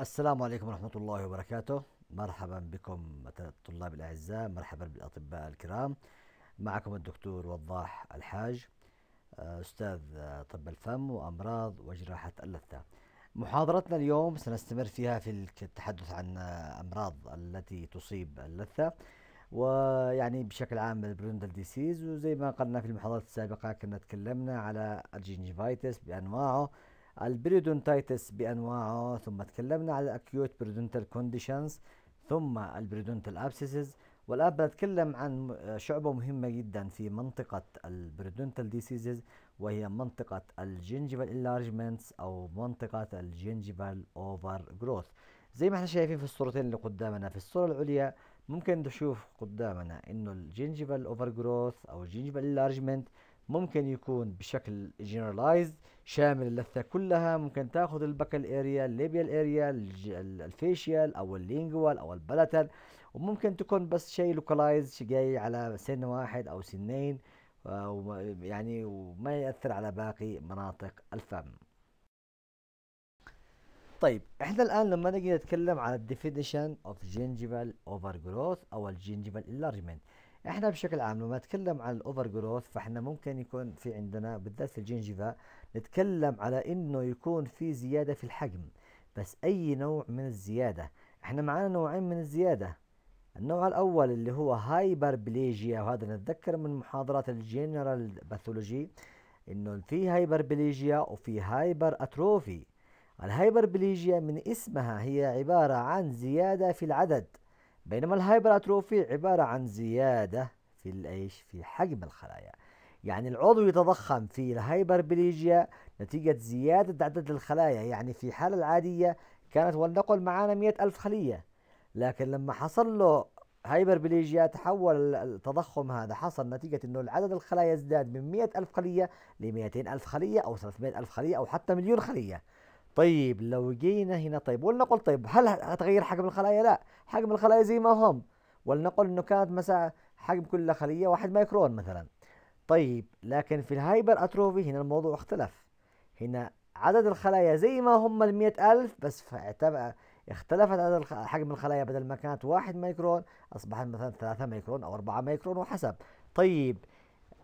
السلام عليكم ورحمة الله وبركاته مرحبا بكم الطلاب الأعزاء مرحبا بالأطباء الكرام معكم الدكتور وضاح الحاج آه، أستاذ آه، طب الفم وأمراض وجراحة اللثة محاضرتنا اليوم سنستمر فيها في التحدث عن آه، أمراض التي تصيب اللثة ويعني بشكل عام البرندل ديسيز وزي ما قلنا في المحاضرات السابقة كنا تكلمنا على الجينجيفايتس بأنواعه على بانواعه ثم تكلمنا على الاكيوت بريودونتال كونديشنز ثم البريودونتال ابسيسز والان بنتكلم عن شعبة مهمة جدا في منطقة البريدونتال ديسيزز وهي منطقة الجينجيفال انلارجمنتس او منطقة الجينجيفال اوفر جروث زي ما احنا شايفين في الصورتين اللي قدامنا في الصورة العليا ممكن تشوف قدامنا انه الجينجيفال اوفر جروث او الجينجيفال انلارجمنت ممكن يكون بشكل جنرالايزد شامل اللثة كلها ممكن تاخذ البكل اريا الليبيال اريا الفيشيال او اللينجوال او البلتال وممكن تكون بس شيء لوكالايز جاي على سن واحد او سنين آه، يعني وما يأثر على باقي مناطق الفم طيب احنا الان لما نجي نتكلم على الديفينيشن اوف جينجيفال اوفر جروث او الجينجيفال انلارجمنت احنا بشكل عام لما نتكلم عن الاوفر جروث فاحنا ممكن يكون في عندنا بالذات في الجنجفة نتكلم على انه يكون في زيادة في الحجم بس اي نوع من الزيادة احنا معانا نوعين من الزيادة النوع الاول اللي هو هايبربليجيا وهذا نتذكر من محاضرات الجنرال باثولوجي انه في هايبربليجيا وفي هايبر اتروفي الهايبربليجيا من اسمها هي عبارة عن زيادة في العدد بينما الهايبراتروفي عبارة عن زيادة في الايش في حجم الخلايا يعني العضو يتضخم في الهايبربليجيا نتيجة زيادة عدد الخلايا يعني في الحالة العادية كانت ولنقل معانا مئة ألف خلية لكن لما حصل له هايبربليجيا تحول التضخم هذا حصل نتيجة أنه عدد الخلايا ازداد من مئة ألف خلية ل ألف خلية أو ثلاثمائة ألف خلية أو حتى مليون خلية طيب لو جينا هنا طيب ولنقل طيب هل هتغير حجم الخلايا؟ لا، حجم الخلايا زي ما هم، ولنقل انه كانت مثلا حجم كل خلية واحد مايكرون مثلا. طيب لكن في الهايبر اتروفي هنا الموضوع اختلف. هنا عدد الخلايا زي ما هم ال ألف بس اختلفت عدد حجم الخلايا بدل ما كانت واحد مايكرون أصبحت مثلا ثلاثة مايكرون أو أربعة مايكرون وحسب. طيب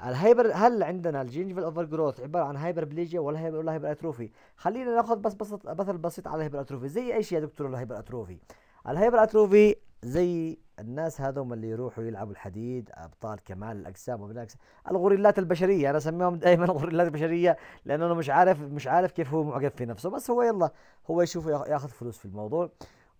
الهايبر هل عندنا الجينجفال اوفر جروث عباره عن هايبر بليجيا ولا هايبر ولا هايبر اتروفي خلينا ناخذ بس بسط مثل بسيط على الهايبر اتروفي زي اي شيء يا دكتور الهايبر اتروفي الهايبر اتروفي زي الناس هذوم اللي يروحوا يلعبوا الحديد ابطال كمال الاجسام وبالعكس الغوريلات البشريه انا اسميهم دائما الغوريلات البشريه لانه انا مش عارف مش عارف كيف هو معجب في نفسه بس هو يلا هو يشوف ياخذ فلوس في الموضوع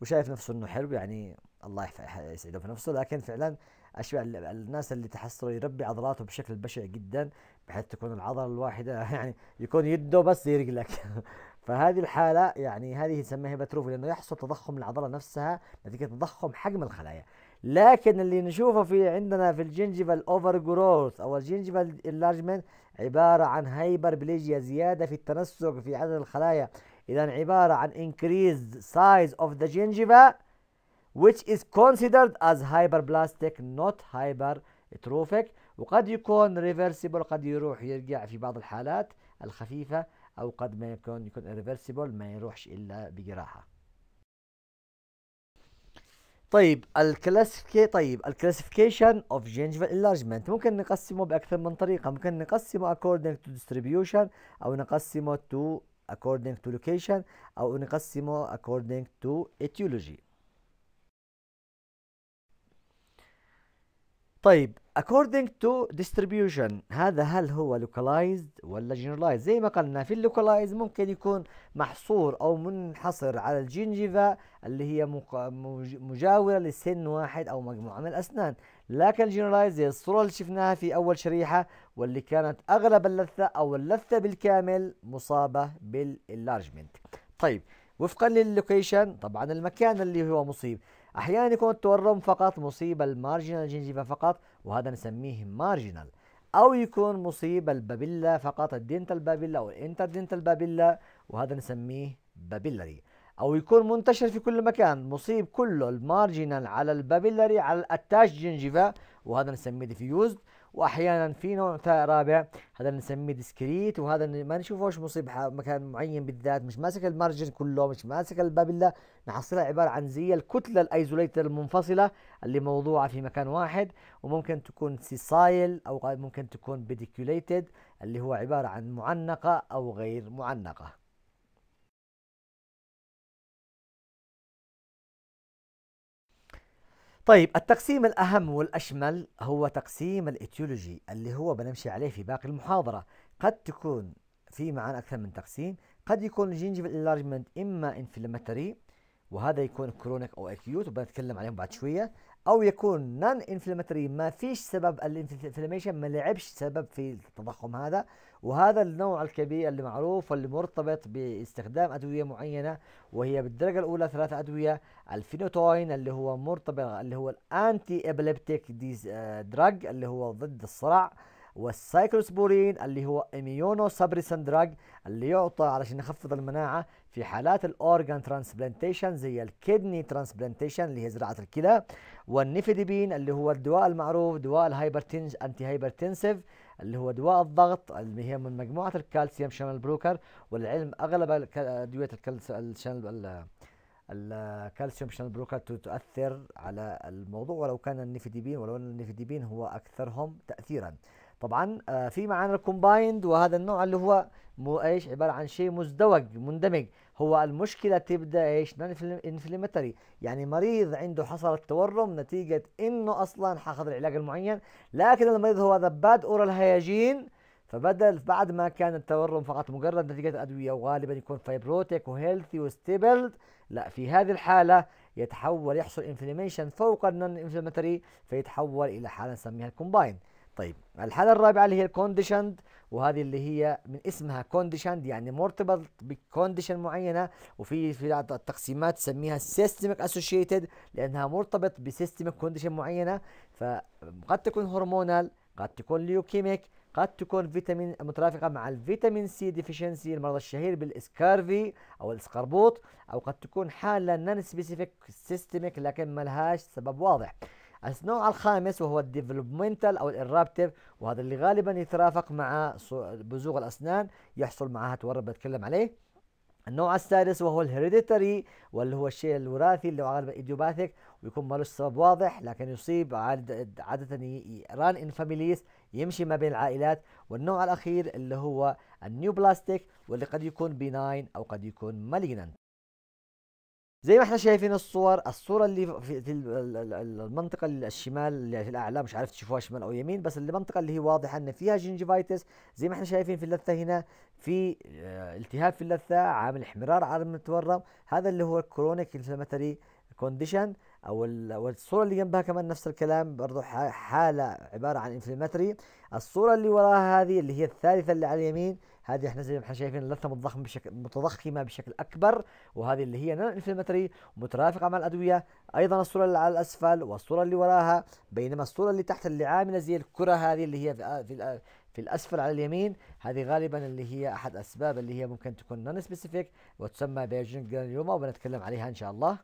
وشايف نفسه انه حلو يعني الله يسعده في نفسه لكن فعلا اشبه الناس اللي تحصلوا يربي عضلاته بشكل بشع جدا بحيث تكون العضله الواحده يعني يكون يده بس زي رجلك فهذه الحاله يعني هذه نسميها هيباتروفي لانه يحصل تضخم العضله نفسها نتيجه تضخم حجم الخلايا لكن اللي نشوفه في عندنا في الجنجيفال اوفر جروث او الجنجيفال انلارجمنت عباره عن هايبر بليجيا زياده في التنسق في عدد الخلايا اذا عباره عن انكريز سايز اوف ذا gingiva which is considered as hyperplastic not hypertrophic وقد يكون reversible قد يروح يرجع في بعض الحالات الخفيفة أو قد ما يكون يكون irreversible ما يروحش إلا بجراحة طيب الكلاسيكي طيب الكلاسيفيكيشن اوف جينجفال انلارجمنت ممكن نقسمه باكثر من طريقه ممكن نقسمه according to distribution او نقسمه to according to location او نقسمه according to etiology طيب according to distribution هذا هل هو localized ولا generalized زي ما قلنا في اللوكلايز ممكن يكون محصور او منحصر على الجينجيفا اللي هي مجاورة لسن واحد او مجموعة من الاسنان لكن الجنرالايز هي الصورة اللي شفناها في اول شريحة واللي كانت اغلب اللثة او اللثة بالكامل مصابة بالانلارجمنت طيب وفقا لللوكيشن طبعا المكان اللي هو مصيب أحيانا يكون التورم فقط مصيب المارجنال جنجيفا فقط وهذا نسميه مارجنال أو يكون مصيب البابيلا فقط الدينتال بابيلا أو الانتردينتال بابيلا وهذا نسميه بابيلاري أو يكون منتشر في كل مكان مصيب كله المارجنال على البابيلاري على الأتاش جنجيفا وهذا نسميه ديفيوزد واحيانا في نوع رابع هذا نسميه ديسكريت وهذا ما نشوفوش مصيب مكان معين بالذات مش ماسك المارجن كله مش ماسك الا نحصلها عباره عن زي الكتله الايزوليتر المنفصله اللي موضوعه في مكان واحد وممكن تكون سيسايل او ممكن تكون بيديكوليتد اللي هو عباره عن معنقه او غير معنقه طيب التقسيم الأهم والأشمل هو تقسيم الإتيولوجي اللي هو بنمشي عليه في باقي المحاضرة قد تكون في معان أكثر من تقسيم قد يكون الجينجيفال انلارجمنت إما إنفلمتري وهذا يكون كرونيك أو أكيوت وبنتكلم عليهم بعد شوية أو يكون نان إنفلمتري ما فيش سبب الانفلاميشن ما لعبش سبب في التضخم هذا وهذا النوع الكبير اللي معروف واللي مرتبط باستخدام أدوية معينة وهي بالدرجة الأولى ثلاثة أدوية الفينوتوين اللي هو مرتبط اللي هو الأنتي إبليبتيك ديز دراج آه، اللي هو ضد الصرع والسايكلوسبورين اللي هو اميونو سابريسن دراج اللي يعطى علشان يخفض المناعه في حالات الاورجان ترانسبلانتيشن زي الكدني ترانسبلانتيشن اللي هي زراعه الكلى والنيفيديبين اللي هو الدواء المعروف دواء الهايبرتنج انتي هايبرتنسيف اللي هو دواء الضغط اللي هي من مجموعه الكالسيوم شانل بروكر والعلم اغلب ادويه الكالسيوم الكالسيوم شانل بروكر تؤثر على الموضوع ولو كان النيفيديبين ولو ان النيفيديبين هو اكثرهم تاثيرا طبعا آه، في معانا الكومبايند وهذا النوع اللي هو مو ايش عباره عن شيء مزدوج مندمج هو المشكله تبدا ايش نون انفليمتري يعني مريض عنده حصل تورم نتيجه انه اصلا حاخذ العلاج المعين لكن المريض هو ذبات اورال هياجين فبدل بعد ما كان التورم فقط مجرد نتيجة ادوية وغالبا يكون فيبروتيك وهيلثي وستيبل لا في هذه الحالة يتحول يحصل انفلميشن فوق النون انفلاماتوري فيتحول إلى حالة نسميها الكومباين طيب الحالة الرابعة اللي هي الكونديشند وهذه اللي هي من اسمها كونديشند يعني مرتبط بكونديشن معينة وفي في بعض التقسيمات تسميها سيستميك اسوشيتد لأنها مرتبط بسيستميك كونديشن معينة فقد تكون هرمونال قد تكون ليوكيميك قد تكون فيتامين مترافقة مع الفيتامين سي ديفيشنسي المرض الشهير بالاسكارفي او الاسقربوط او قد تكون حالة نان سبيسيفيك سيستميك لكن ملهاش سبب واضح النوع الخامس وهو الديفلوبمنتال أو الإرابتيف وهذا اللي غالبا يترافق مع بزوغ الأسنان يحصل معها تورم بتكلم عليه النوع السادس وهو الهيريديتري واللي هو الشيء الوراثي اللي هو غالبا ايديوباثيك ويكون مالوش سبب واضح لكن يصيب عادة, ران ان فاميليز يمشي ما بين العائلات والنوع الاخير اللي هو بلاستيك واللي قد يكون بيناين او قد يكون مالينانت زي ما احنا شايفين الصور الصورة اللي في المنطقة الشمال اللي في الأعلى مش عارف تشوفوها شمال أو يمين بس المنطقة اللي هي واضحة أن فيها جينجيفايتس زي ما احنا شايفين في اللثة هنا في آه، التهاب في اللثة عامل احمرار عامل متورم هذا اللي هو الكرونيك انفلاماتوري كونديشن او الصوره اللي جنبها كمان نفس الكلام برضه حاله عباره عن انفلاماتري الصوره اللي وراها هذه اللي هي الثالثه اللي على اليمين هذه احنا زي ما احنا شايفين اللثه متضخمه بشكل متضخمه بشكل اكبر وهذه اللي هي نون انفلمتري مترافقه مع الادويه ايضا الصوره اللي على الاسفل والصوره اللي وراها بينما الصوره اللي تحت اللي عامله زي الكره هذه اللي هي في في الاسفل على اليمين هذه غالبا اللي هي احد اسباب اللي هي ممكن تكون نون سبيسيفيك وتسمى بيوجين جرانيوما وبنتكلم عليها ان شاء الله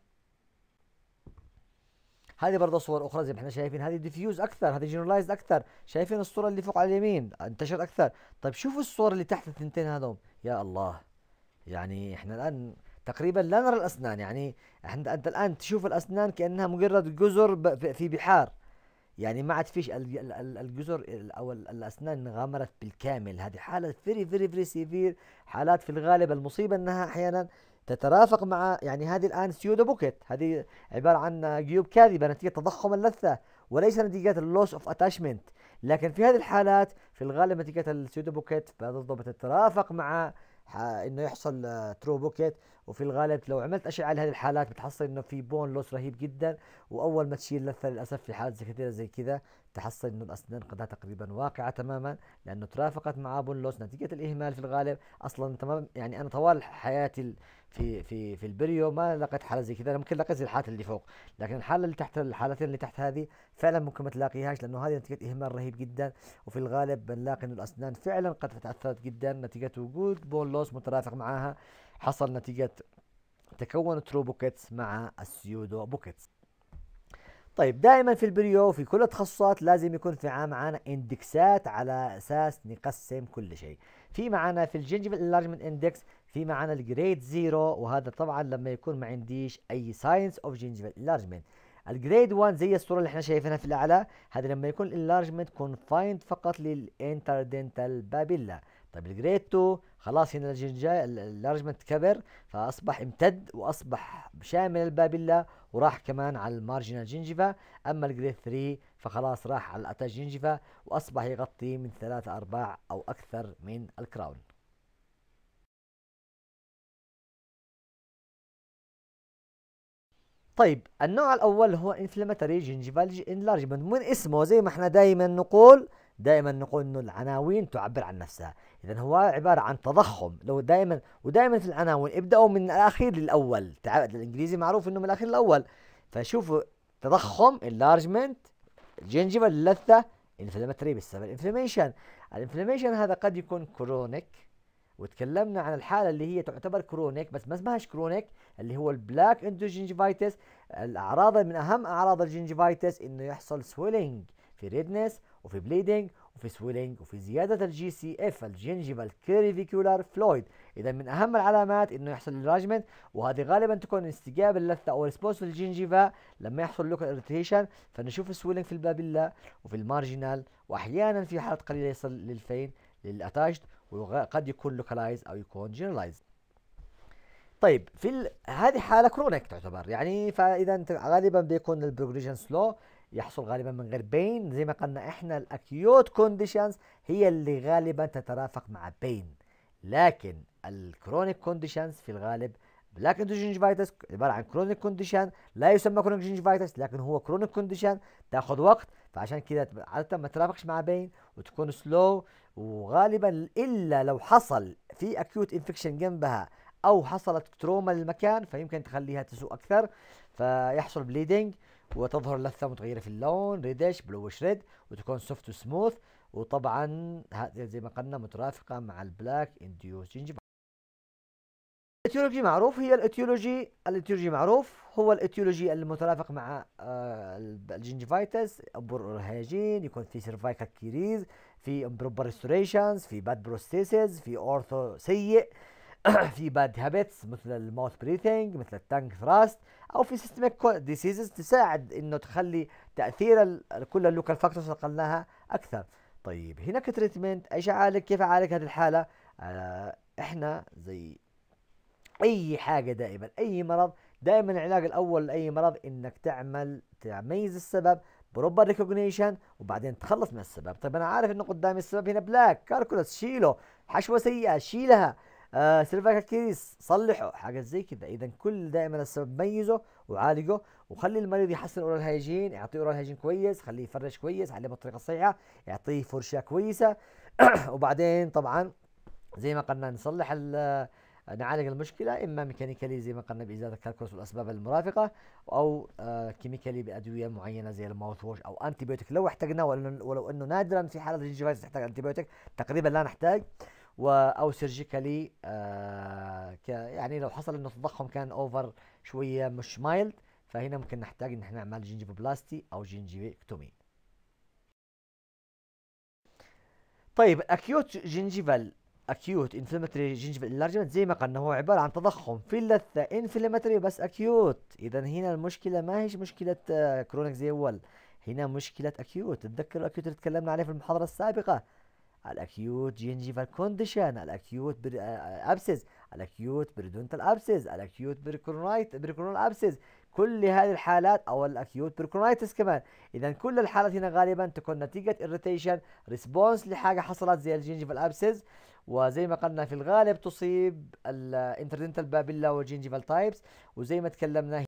هذه برضه صور اخرى زي ما احنا شايفين هذه ديفيوز اكثر هذه جنرالايزد اكثر شايفين الصوره اللي فوق على اليمين انتشر اكثر طيب شوفوا الصور اللي تحت الثنتين هذول يا الله يعني احنا الان تقريبا لا نرى الاسنان يعني احنا انت الان تشوف الاسنان كانها مجرد جزر في بحار يعني ما عاد فيش الجزر او الاسنان انغمرت بالكامل هذه حاله فيري فيري فيري سيفير حالات في الغالب المصيبه انها احيانا تترافق مع يعني هذه الآن سيودو بوكيت هذه عبارة عن جيوب كاذبة نتيجة تضخم اللثة وليس نتيجة اللوس اوف اتاشمنت لكن في هذه الحالات في الغالب نتيجة السيودو بوكيت برضه بتترافق مع انه يحصل ترو بوكيت وفي الغالب لو عملت اشعه لهذه الحالات بتحصل انه في بون لوس رهيب جدا واول ما تشيل لثه للاسف في حالات زي كثيره زي كذا تحصل انه الأسنان قدها تقريبا واقعة تماما لأنه ترافقت مع بونلوس نتيجة الإهمال في الغالب أصلا تمام يعني أنا طوال حياتي في في في البريو ما لقيت حالة زي كذا ممكن لقيت زي الحالات اللي فوق لكن الحالة اللي تحت الحالتين اللي تحت هذه فعلا ممكن ما تلاقيهاش لأنه هذه نتيجة إهمال رهيب جدا وفي الغالب بنلاقي أنه الأسنان فعلا قد تأثرت جدا نتيجة وجود بونلوس مترافق معها حصل نتيجة تكون ترو بوكيتس مع السيودو بوكيتس طيب دائما في البريو في كل التخصصات لازم يكون في معانا اندكسات على اساس نقسم كل شيء في معانا في الجنجفال انلارجمنت اندكس في معانا الجريد زيرو وهذا طبعا لما يكون ما عنديش اي ساينس اوف جنجفال انلارجمنت الجريد 1 زي الصوره اللي احنا شايفينها في الاعلى هذا لما يكون الانلارجمنت كونفايند فقط للانتردنتال بابيلا طيب الجريتو خلاص هنا الارجمنت كبر فاصبح امتد واصبح شامل البابيلا وراح كمان على المارجنال جنجيفا اما الجريد 3 فخلاص راح على الاتا جنجيفا واصبح يغطي من ثلاثة ارباع او اكثر من الكراون طيب النوع الاول هو انفلاماتوري جنجيفال انلارجمنت من اسمه زي ما احنا دائما نقول دائما نقول انه العناوين تعبر عن نفسها اذا هو عباره عن تضخم لو دائما ودائما في العناوين ابداوا من الاخير للاول الانجليزي معروف انه من الاخير للاول فشوفوا تضخم enlargement الجنجبة اللثة inflammatory بسبب الانفلاميشن الانفلاميشن هذا قد يكون كرونيك وتكلمنا عن الحالة اللي هي تعتبر كرونيك بس ما اسمهاش كرونيك اللي هو البلاك اندوجينجيفايتس الأعراض من أهم أعراض الجنجيفايتس إنه يحصل سويلينج في ريدنس وفي بليدنج وفي سويلنج وفي زيادة الجي سي اف الجينجيفال كيريفيكولار فلويد إذا من أهم العلامات إنه يحصل انراجمنت وهذه غالبا تكون استجابة اللثة أو ريسبونس للجينجيفا لما يحصل لوكال اريتيشن فنشوف السويلنج في البابيلا وفي المارجينال وأحيانا في حالات قليلة يصل للفين للاتاشد وقد يكون لوكالايز أو يكون جنرالايز طيب في هذه حاله كرونيك تعتبر يعني فاذا غالبا بيكون البروجريشن سلو يحصل غالبا من غير بين زي ما قلنا احنا الاكيوت كونديشنز هي اللي غالبا تترافق مع بين لكن الكرونيك كونديشنز في الغالب بلاك جنجفايتس عباره عن كرونيك كونديشن لا يسمى كرونيك جنجفايتس لكن هو كرونيك كونديشن تاخذ وقت فعشان كذا عاده ما تترافقش مع بين وتكون سلو وغالبا الا لو حصل في اكيوت انفكشن جنبها او حصلت تروما للمكان فيمكن تخليها تسوء اكثر فيحصل بليدنج وتظهر لثه متغيره في اللون ريدش بلوش ريد وتكون سوفت وسموث وطبعا زي ما قلنا مترافقه مع البلاك انديوس جنجبا الاتيولوجي معروف هي الاتيولوجي الاتيولوجي معروف هو الاتيولوجي المترافق مع آه، الجنجفايتس بر الهيجين يكون في سيرفايكال كيريز في امبروبر ريستوريشنز في باد بروستيسز في اورثو سيء في باد هابتس مثل الماوث بريثنج مثل التانك ثراست او في سيستميك ديسيزز تساعد انه تخلي تاثير كل اللوكال فاكتورز اللي قلناها اكثر طيب هناك تريتمنت ايش اعالج كيف اعالج هذه الحاله آه احنا زي اي حاجه دائما اي مرض دائما العلاج الاول لاي مرض انك تعمل تميز السبب بروبر ريكوجنيشن وبعدين تخلص من السبب طيب انا عارف انه قدامي السبب هنا بلاك كالكولس شيله حشوه سيئه شيلها آه سيرفاكال صلحه حاجات زي كذا اذا كل دائما السبب ميزه وعالجه وخلي المريض يحسن اورال هايجين اعطيه اورال هايجين كويس خليه يفرش كويس عليه بالطريقه الصحيحه اعطيه فرشاه كويسه وبعدين طبعا زي ما قلنا نصلح آه، نعالج المشكلة إما ميكانيكالي زي ما قلنا بإزالة الكالكوس والأسباب المرافقة أو آه كيميكالي بأدوية معينة زي الماوث ووش أو أنتي بيوتيك لو احتاجنا ولو أنه نادرا في حالة الجنجفايتس تحتاج أنتي بيوتيك تقريبا لا نحتاج و او سيرجيكالي آه، يعني لو حصل انه التضخم كان اوفر شويه مش مايلد فهنا ممكن نحتاج ان احنا نعمل جنجيفوبلاستي او جنجيفكتومي طيب اكيوت جنجيفال اكيوت انفلاماتوري جنجيفال انلارجمنت زي ما قلنا هو عباره عن تضخم في اللثه انفلاماتوري بس اكيوت اذا هنا المشكله ما هيش مشكله كرونيك آه، زي اول هنا مشكله اكيوت تتذكروا اكيوت اللي تكلمنا عليه في المحاضره السابقه الاكيوت جينجيفال كونديشن الاكيوت ابسس الاكيوت بريدونتال ابسس الاكيوت بريكورونايت بريكورونال ابسس كل هذه الحالات او الاكيوت بريكورونايتس كمان اذا كل الحالات هنا غالبا تكون نتيجه اريتيشن ريسبونس لحاجه حصلت زي الجينجيفال ابسس وزي ما قلنا في الغالب تصيب الانتردنتال بابيلا والجينجيفال تايبس وزي ما تكلمنا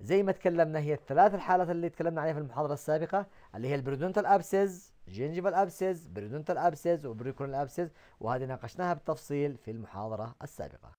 زي ما تكلمنا هي الثلاث الحالات اللي تكلمنا عليها في المحاضرة السابقة اللي هي البريدونتال ابسيز جينجيفال ابسيز بريدونتال ابسيز وبريكورنال ابسيز وهذه ناقشناها بالتفصيل في المحاضرة السابقة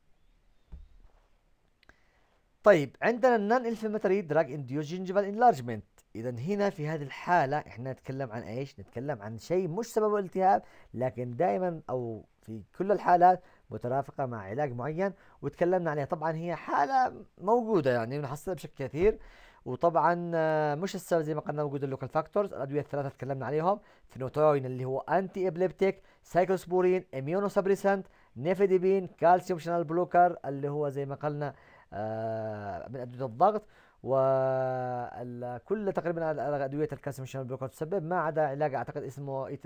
طيب عندنا النان انفلاماتوري دراج انديوس جينجيفال انلارجمنت اذا هنا في هذه الحاله احنا نتكلم عن ايش نتكلم عن شيء مش سبب الالتهاب لكن دائما او في كل الحالات مترافقة مع علاج معين وتكلمنا عليها طبعا هي حالة موجودة يعني بنحصلها بشكل كثير وطبعا آه، مش السبب زي ما قلنا موجود اللوكال فاكتورز الادويه الثلاثه تكلمنا عليهم فينوتوين اللي هو انتي ابليبتيك سايكلوسبورين اميونو سابريسنت نيفيديبين كالسيوم شنال بلوكر اللي هو زي ما قلنا آه، من ادويه الضغط وكل تقريبا ادويه الكالسيوم شنال بلوكر تسبب ما عدا علاج اعتقد اسمه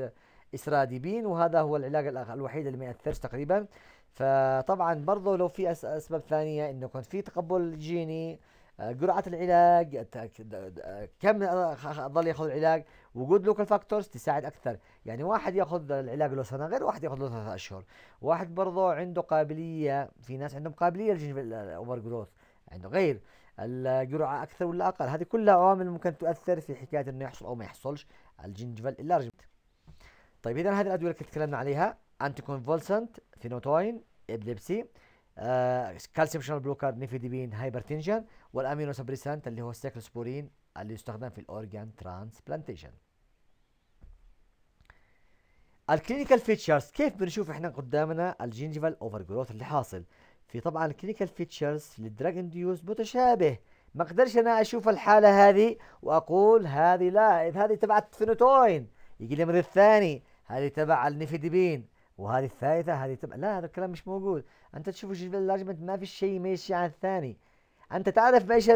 اسراديبين وهذا هو العلاج الوحيد اللي ما ياثرش تقريبا فطبعا برضه لو في اسباب ثانيه انه كان في تقبل جيني آه، جرعه العلاج كم آه، ظل ياخذ العلاج وجود لوكال فاكتورز تساعد اكثر يعني واحد ياخذ العلاج له سنه غير واحد ياخذ له ثلاث اشهر واحد برضه عنده قابليه في ناس عندهم قابليه للجينيفال اوفر جروث عنده غير الجرعه اكثر ولا اقل هذه كلها عوامل ممكن تؤثر في حكايه انه يحصل او ما يحصلش الجنجفل الارجمنت طيب اذا هذه الادويه اللي تكلمنا عليها انتي كونفولسنت فينوتوين ابليبسي آه كالسيوم شانل بلوكر نيفيدبين هايبرتنجن والامينو سبريسانت اللي هو السيكلوسبورين اللي يستخدم في الاورجان ترانسبلانتيشن الكلينيكال فيتشرز كيف بنشوف احنا قدامنا الجينجيفال اوفر جروث اللي حاصل في طبعا الكلينيكال فيتشرز للدراج انديوز متشابه ما اقدرش انا اشوف الحاله هذه واقول هذه لا هذه تبعت فينوتوين يجي لي مريض الثاني هذه تبع النيفيدبين وهذه الثالثه هذه تبقى لا هذا الكلام مش موجود انت تشوف الارجمنت ما في شيء ماشي عن الثاني انت تعرف ايش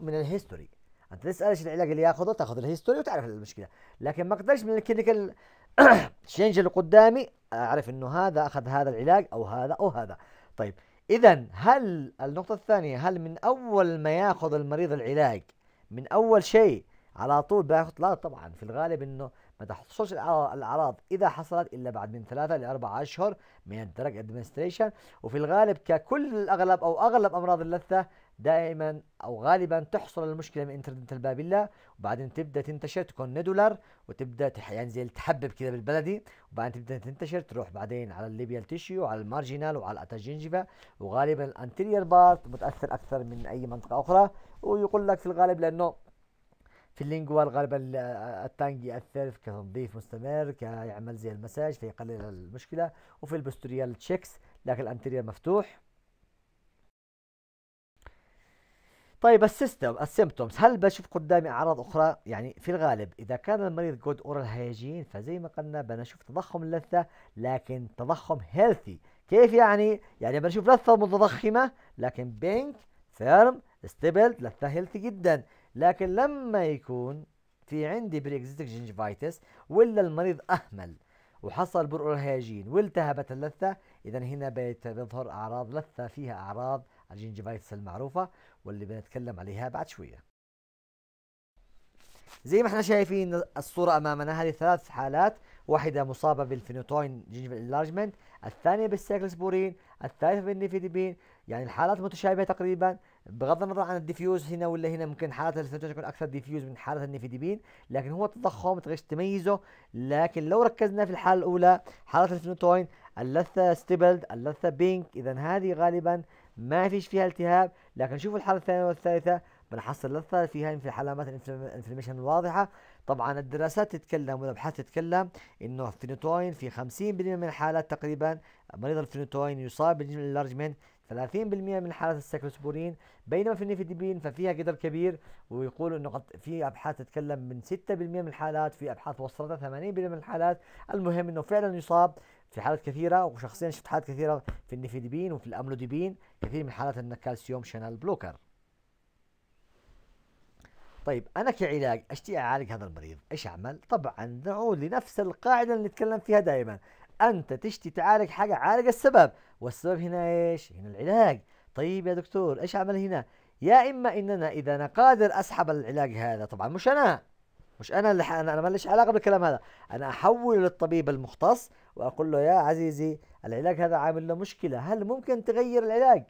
من الهيستوري انت تسال ايش العلاج اللي ياخذه تاخذ الهيستوري وتعرف المشكله لكن ما اقدرش من الكلينيكال شينج اللي قدامي اعرف انه هذا اخذ هذا العلاج او هذا او هذا طيب اذا هل النقطه الثانيه هل من اول ما ياخذ المريض العلاج من اول شيء على طول بياخذ لا طبعا في الغالب انه ما تحصلش الأعراض إذا حصلت إلا بعد من ثلاثة لأربعة أشهر من الدرج أدمنستريشن وفي الغالب ككل الأغلب أو أغلب أمراض اللثة دائما أو غالبا تحصل المشكلة من انترنت البابيلا وبعدين تبدأ تنتشر تكون ندولر وتبدأ يعني زي تحبب كذا بالبلدي وبعدين تبدأ تنتشر تروح بعدين على الليبيال تيشيو وعلى المارجينال وعلى الأتاجينجيفا وغالبا الأنتيرير بارت متأثر أكثر من أي منطقة أخرى ويقول لك في الغالب لأنه في اللينجوا غالبا التانجي يأثر كتنظيف مستمر كيعمل زي المساج فيقلل المشكلة وفي البوستوريال تشيكس لكن الانتيريال مفتوح طيب السيستم السيمبتومز هل بشوف قدامي اعراض اخرى يعني في الغالب اذا كان المريض جود اورال هيجين فزي ما قلنا بنشوف تضخم اللثه لكن تضخم هيلثي كيف يعني يعني بنشوف لثه متضخمه لكن بينك فيرم ستيبل لثه هيلثي جدا لكن لما يكون في عندي بري اكزيستنج جنجفايتس ولا المريض اهمل وحصل برؤر الهيجين والتهبت اللثة إذا هنا بيظهر أعراض لثة فيها أعراض الجنجفايتس المعروفة واللي بنتكلم عليها بعد شوية زي ما احنا شايفين الصورة أمامنا هذه ثلاث حالات واحدة مصابة بالفينوتوين جنجفال انلارجمنت الثانية بالسيكلسبورين الثالثة بالنيفيدبين يعني الحالات متشابهة تقريبا بغض النظر عن الديفيوز هنا ولا هنا ممكن حالة السنتوش تكون اكثر ديفيوز من حالة النيفيديبين لكن هو التضخم تغيش تميزه لكن لو ركزنا في الحالة الاولى حالة الفينوتوين اللثة ستيبلد اللثة بينك اذا هذه غالبا ما فيش فيها التهاب لكن شوفوا الحالة الثانية والثالثة بنحصل لثة فيها في علامات الانفلاميشن الواضحة طبعا الدراسات تتكلم والابحاث تتكلم انه الفينوتوين في 50% من الحالات تقريبا مريض الفينوتوين يصاب بالانلارجمنت 30% من حالات السكروسبورين بينما في النيفيدبين ففيها قدر كبير ويقول انه قد في ابحاث تتكلم من 6% من الحالات في ابحاث وصلتها 80% من الحالات المهم انه فعلا يصاب في حالات كثيرة وشخصيا شفت حالات كثيرة في النيفيدبين وفي الاملوديبين كثير من حالات ان الكالسيوم شانل بلوكر طيب انا كعلاج اشتي اعالج هذا المريض ايش اعمل طبعا نعود لنفس القاعده اللي نتكلم فيها دائما انت تشتي تعالج حاجه عالج السبب والسبب هنا ايش هنا العلاج طيب يا دكتور ايش اعمل هنا يا اما اننا اذا انا قادر اسحب العلاج هذا طبعا مش انا مش انا اللي ح... انا ماليش علاقه بالكلام هذا انا احول للطبيب المختص واقول له يا عزيزي العلاج هذا عامل له مشكله هل ممكن تغير العلاج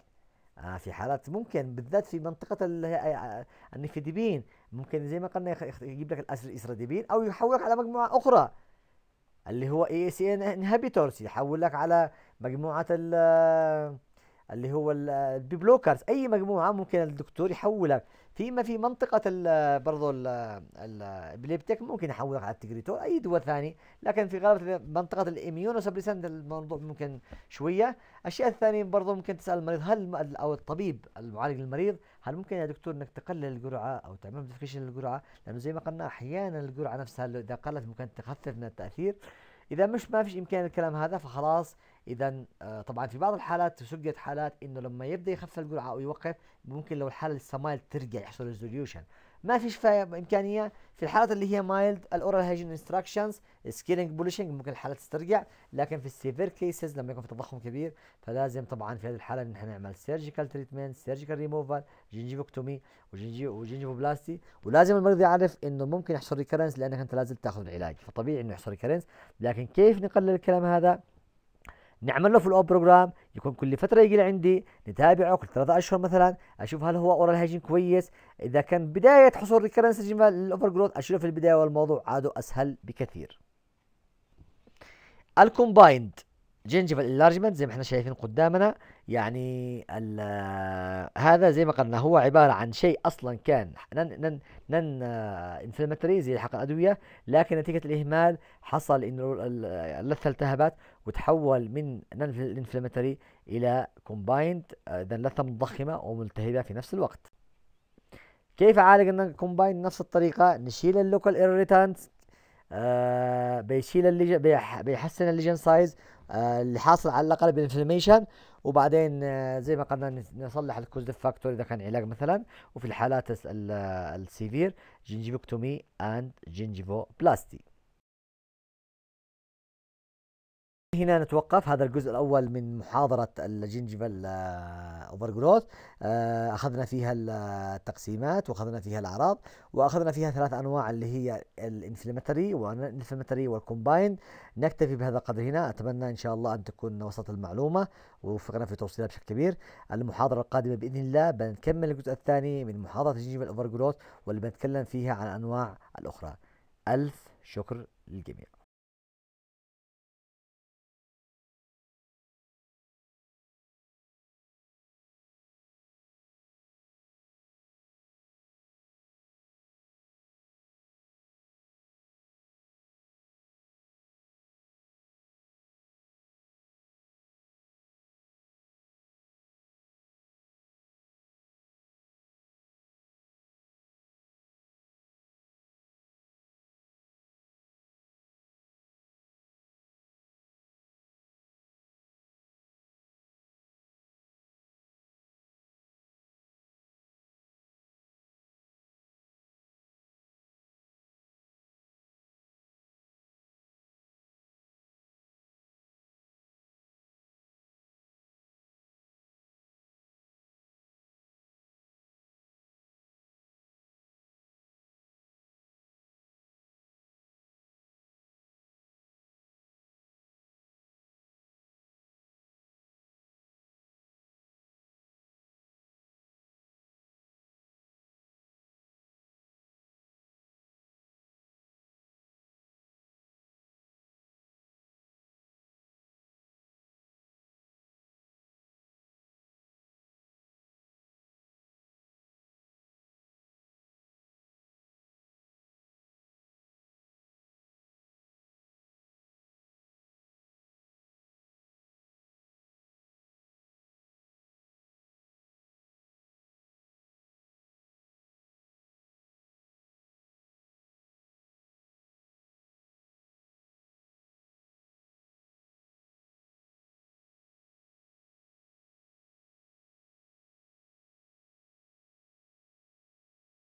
آه في حالات ممكن بالذات في منطقة آه، آه، النيفيديبين ممكن زي ما قلنا يجيب لك الاسريديبين او يحولك على مجموعة اخرى اللي هو اي اس ان انهبيتورز يحول لك على مجموعه ال اللي هو البي بلوكرز اي مجموعه ممكن الدكتور يحولك فيما في منطقه ال برضه الابليبتيك ممكن يحولك على التجريتور اي دواء ثاني لكن في غالب منطقه الإيميون سبريسنت الموضوع ممكن شويه الشيء الثاني برضه ممكن تسال المريض هل او الطبيب المعالج للمريض هل ممكن يا دكتور انك تقلل الجرعه او تعمل موديفيكيشن للجرعه لانه زي ما قلنا احيانا الجرعه نفسها اذا قلت ممكن تخفف من التاثير اذا مش ما فيش امكان الكلام هذا فخلاص اذا آه، طبعا في بعض الحالات سجلت حالات انه لما يبدا يخف الجرعه او يوقف ممكن لو الحاله لسه مايلد ترجع يحصل ريزوليوشن ما فيش امكانيه في الحالات اللي هي مايلد الاورال هيجين انستراكشنز سكيلينج بولشنج ممكن الحاله تسترجع لكن في السيفير كيسز لما يكون في تضخم كبير فلازم طبعا في هذه الحاله ان احنا نعمل سيرجيكال تريتمنت سيرجيكال ريموفال جنجيفوكتومي وجنجيفوبلاستي ولازم المريض يعرف انه ممكن يحصل ريكرنس لانك انت لازم تاخذ العلاج فطبيعي انه يحصل ريكرنس لكن كيف نقلل الكلام هذا نعمل له فولو اب بروجرام يكون كل فتره يجي لعندي نتابعه كل ثلاثة اشهر مثلا اشوف هل هو اورال هيجين كويس اذا كان بدايه حصول ريكرنس للاوفر جروث اشيله في البدايه والموضوع عاده اسهل بكثير الكومبايند جينجيفال انلارجمنت زي ما احنا شايفين قدامنا يعني هذا زي ما قلنا هو عباره عن شيء اصلا كان نن نن نن انفلمتري آه، زي حق الادويه لكن نتيجه الاهمال حصل انه اللثه التهبت وتحول من نن انفلمتري الى كومبايند آه، اذا لثه متضخمه وملتهبه في نفس الوقت كيف اعالج النن كومبايند نفس الطريقه نشيل اللوكال ايريتانتس آه، بيشيل الليجن بيحسن الليجن سايز آه، اللي حاصل على الاقل بالانفلميشن وبعدين آه، زي ما قلنا نصلح الكوز فاكتور اذا كان علاج مثلا وفي الحالات السيفير جنجيفوكتومي اند جنجيفو بلاستي هنا نتوقف هذا الجزء الأول من محاضرة اوفر آه، جروث آه، أخذنا فيها التقسيمات وأخذنا فيها الأعراض وأخذنا فيها ثلاث أنواع اللي هي الانفلاماتري والانفلاماتري والكومبايند نكتفي بهذا القدر هنا أتمنى إن شاء الله أن تكون وصلت المعلومة ووفقنا في توصيلها بشكل كبير المحاضرة القادمة بإذن الله بنكمل الجزء الثاني من محاضرة اوفر جروث واللي بنتكلم فيها عن أنواع الأخرى ألف شكر للجميع